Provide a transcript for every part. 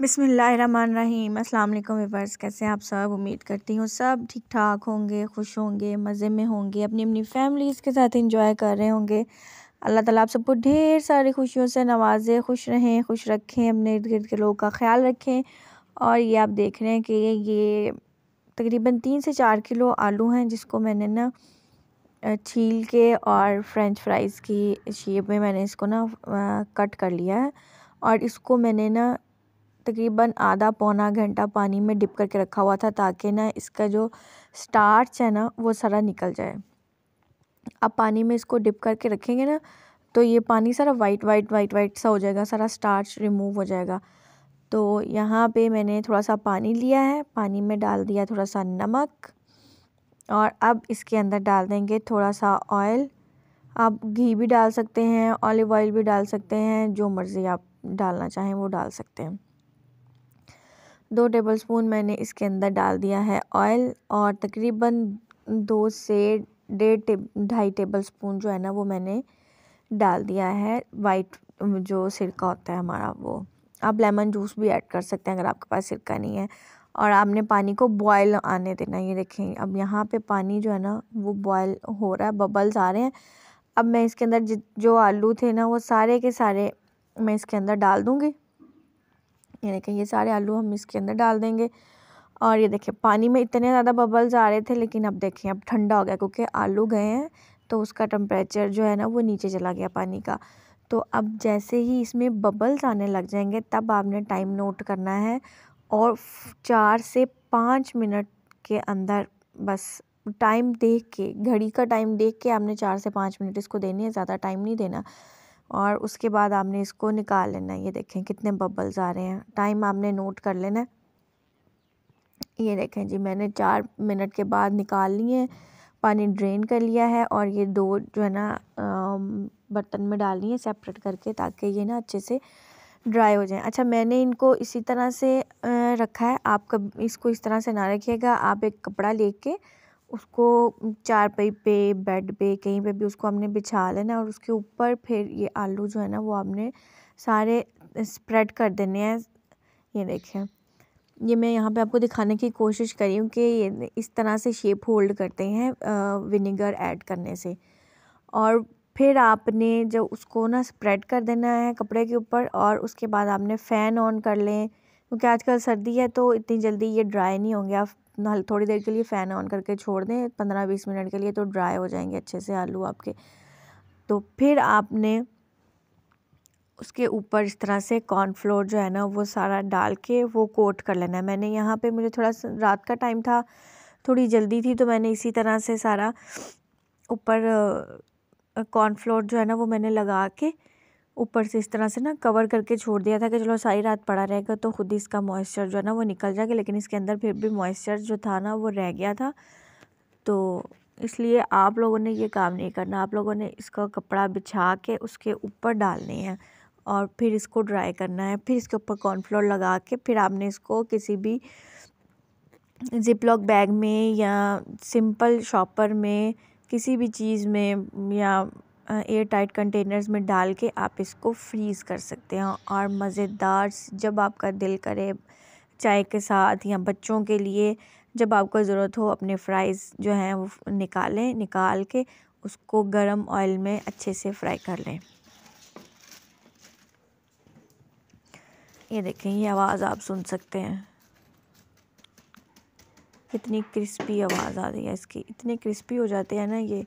बिसमीम अल्लाम वर्स कैसे आप सब उम्मीद करती हूँ सब ठीक ठाक होंगे खुश होंगे मज़े में होंगे अपनी अपनी फैमिलीज़ के साथ इंजॉय कर रहे होंगे अल्लाह ताला आप सबको ढेर सारी खुशियों से नवाजे खुश रहें खुश रखें अपने इर्द गिर्द के लोगों का ख्याल रखें और ये आप देख रहे हैं कि ये तकरीबन तीन से चार किलो आलू हैं जिसको मैंने ना छील के और फ्रेंच फ्राइज़ की शेप में मैंने इसको ना कट कर लिया है और इसको मैंने ना तकरीबन आधा पौना घंटा पानी में डिप करके रखा हुआ था ताकि ना इसका जो स्टार्च है ना वो सारा निकल जाए अब पानी में इसको डिप करके रखेंगे ना तो ये पानी सारा वाइट वाइट वाइट वाइट सा हो जाएगा सारा स्टार्च रिमूव हो जाएगा तो यहाँ पे मैंने थोड़ा सा पानी लिया है पानी में डाल दिया थोड़ा सा नमक और अब इसके अंदर डाल देंगे थोड़ा सा ऑयल आप घी भी डाल सकते हैं ऑलिव ऑयल भी डाल सकते हैं जो मर्ज़ी आप डालना चाहें वो डाल सकते हैं दो टेबलस्पून मैंने इसके अंदर डाल दिया है ऑयल और तकरीबन दो से डेढ़ टे ढाई टेबल स्पून जो है ना वो मैंने डाल दिया है वाइट जो सिरका होता है हमारा वो आप लेमन जूस भी ऐड कर सकते हैं अगर आपके पास सिरका नहीं है और आपने पानी को बॉयल आने देना ये देखें अब यहाँ पे पानी जो है ना वो बॉयल हो रहा है बबल्स आ रहे हैं अब मैं इसके अंदर जो आलू थे ना वो सारे के सारे मैं इसके अंदर डाल दूँगी ये देखें ये सारे आलू हम इसके अंदर डाल देंगे और ये देखिए पानी में इतने ज़्यादा बबल्स आ रहे थे लेकिन अब देखें अब ठंडा हो गया क्योंकि आलू गए हैं तो उसका टम्परेचर जो है ना वो नीचे चला गया पानी का तो अब जैसे ही इसमें बबल्स आने लग जाएंगे तब आपने टाइम नोट करना है और चार से पाँच मिनट के अंदर बस टाइम देख के घड़ी का टाइम देख के आपने चार से पाँच मिनट इसको देनी है ज़्यादा टाइम नहीं देना और उसके बाद आपने इसको निकाल लेना ये देखें कितने बबल्स आ रहे हैं टाइम आपने नोट कर लेना ये देखें जी मैंने चार मिनट के बाद निकाल लिए पानी ड्रेन कर लिया है और ये दो जो है ना बर्तन में डालनी है सेपरेट करके ताकि ये ना अच्छे से ड्राई हो जाए अच्छा मैंने इनको इसी तरह से रखा है आप कब इसको इस तरह से ना रखिएगा आप एक कपड़ा लेके उसको चारपाई पे बेड पे कहीं पे भी उसको हमने बिछा लेना और उसके ऊपर फिर ये आलू जो है ना वो आपने सारे स्प्रेड कर देने हैं ये देखें ये मैं यहाँ पे आपको दिखाने की कोशिश करी हूँ कि ये इस तरह से शेप होल्ड करते हैं विनेगर ऐड करने से और फिर आपने जब उसको ना स्प्रेड कर देना है कपड़े के ऊपर और उसके बाद आपने फ़ैन ऑन कर लें क्योंकि आजकल सर्दी है तो इतनी जल्दी ये ड्राई नहीं होंगे आप थोड़ी देर के लिए फ़ैन ऑन करके छोड़ दें पंद्रह बीस मिनट के लिए तो ड्राई हो जाएंगे अच्छे से आलू आपके तो फिर आपने उसके ऊपर इस तरह से कॉर्नफ्लोर जो है ना वो सारा डाल के वो कोट कर लेना है मैंने यहाँ पे मुझे थोड़ा रात का टाइम था थोड़ी जल्दी थी तो मैंने इसी तरह से सारा ऊपर कॉर्नफ्लोर जो है ना वो मैंने लगा के ऊपर से इस तरह से ना कवर करके छोड़ दिया था कि चलो सारी रात पड़ा रहेगा तो खुद ही इसका मॉइस्चर जो है ना वो निकल जाएगा लेकिन इसके अंदर फिर भी मॉइस्चर जो था ना वो रह गया था तो इसलिए आप लोगों ने ये काम नहीं करना आप लोगों ने इसका कपड़ा बिछा के उसके ऊपर डालने हैं और फिर इसको ड्राई करना है फिर इसके ऊपर कॉर्नफ्लोर लगा के फिर आपने इसको किसी भी जिप लॉक बैग में या सिंपल शॉपर में किसी भी चीज़ में या एयर टाइट कंटेनर्स में डाल के आप इसको फ्रीज़ कर सकते हैं और मज़ेदार जब आपका दिल करे चाय के साथ या बच्चों के लिए जब आपको ज़रूरत हो अपने फ्राइज़ जो हैं वो निकालें निकाल के उसको गरम ऑयल में अच्छे से फ्राई कर लें ये देखें ये आवाज़ आप सुन सकते हैं कितनी क्रिस्पी आवाज़ आ रही है इसकी इतने क्रिस्पी हो जाते हैं ना ये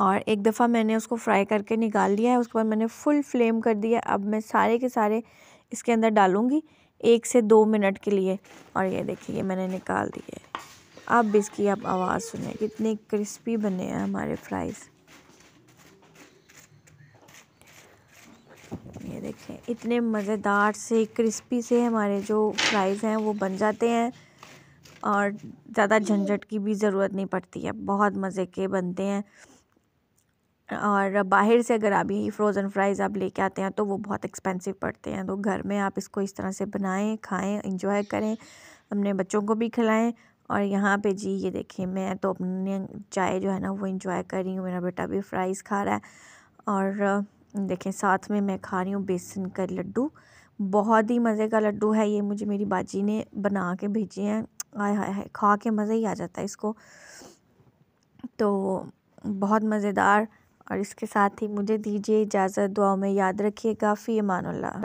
और एक दफ़ा मैंने उसको फ्राई करके निकाल लिया है उसके बाद मैंने फुल फ्लेम कर दिया अब मैं सारे के सारे इसके अंदर डालूँगी एक से दो मिनट के लिए और ये देखिए मैंने निकाल दिए अब इसकी आप आवाज़ सुने कितने क्रिस्पी बने हैं हमारे फ्राइज़ ये देखें इतने मज़ेदार से क्रिस्पी से हमारे जो फ्राइज़ हैं वो बन जाते हैं और ज़्यादा झंझट की भी ज़रूरत नहीं पड़ती है बहुत मज़े के बनते हैं और बाहर से अगर आप यही फ़्रोज़न फ़्राइज़ आप लेके आते हैं तो वो बहुत एक्सपेंसिव पड़ते हैं तो घर में आप इसको इस तरह से बनाएं खाएं इंजॉय करें अपने बच्चों को भी खिलाएं और यहाँ पे जी ये देखिए मैं तो अपने चाय जो है ना वो इंजॉय कर रही हूँ मेरा बेटा भी फ्राइज़ खा रहा है और देखें साथ में मैं खा रही हूँ बेसन का लड्डू बहुत ही मज़े का लड्डू है ये मुझे मेरी बाजी ने बना के भेजे हैं आए हाय हाय खा के मज़ा ही आ जाता है इसको तो बहुत मज़ेदार और इसके साथ ही मुझे दीजिए इजाज़त दुआओं में याद रखिएगा फ़ी अमानुल्लाह